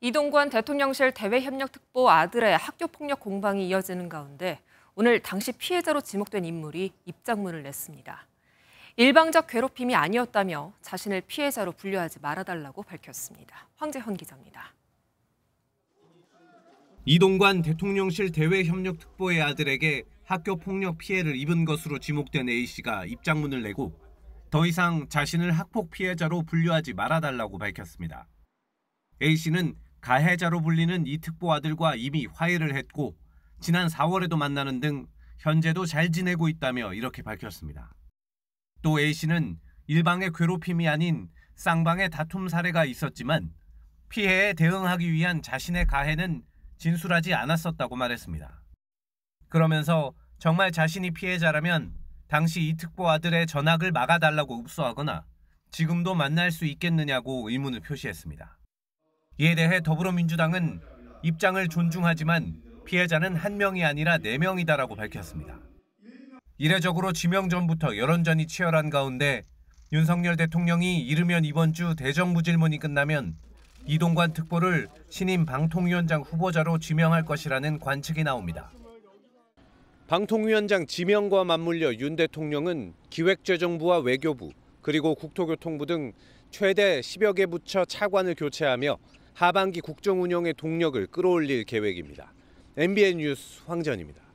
이동관 대통령실 대외협력특보 아들의 학교폭력 공방이 이어지는 가운데 오늘 당시 피해자로 지목된 인물이 입장문을 냈습니다. 일방적 괴롭힘이 아니었다며 자신을 피해자로 분류하지 말아달라고 밝혔습니다. 황재헌 기자입니다. 이동관 대통령실 대외협력특보의 아들에게 학교 폭력 피해를 입은 것으로 지목된 A씨가 입장문을 내고 더 이상 자신을 학폭 피해자로 분류하지 말아달라고 밝혔습니다. A씨는 가해자로 불리는 이 특보 아들과 이미 화해를 했고 지난 4월에도 만나는 등 현재도 잘 지내고 있다며 이렇게 밝혔습니다. 또 A씨는 일방의 괴롭힘이 아닌 쌍방의 다툼 사례가 있었지만 피해에 대응하기 위한 자신의 가해는 진술하지 않았었다고 말했습니다. 그러면서 정말 자신이 피해자라면 당시 이 특보 아들의 전학을 막아달라고 읍소하거나 지금도 만날 수 있겠느냐고 의문을 표시했습니다. 이에 대해 더불어민주당은 입장을 존중하지만 피해자는 한 명이 아니라 네 명이다라고 밝혔습니다. 이례적으로 지명 전부터 여론전이 치열한 가운데 윤석열 대통령이 이르면 이번 주 대정부 질문이 끝나면 이동관 특보를 신임 방통위원장 후보자로 지명할 것이라는 관측이 나옵니다. 방통위원장 지명과 맞물려 윤 대통령은 기획재정부와 외교부 그리고 국토교통부 등 최대 10여 개 부처 차관을 교체하며 하반기 국정 운영의 동력을 끌어올릴 계획입니다. MBN 뉴스 황전입니다.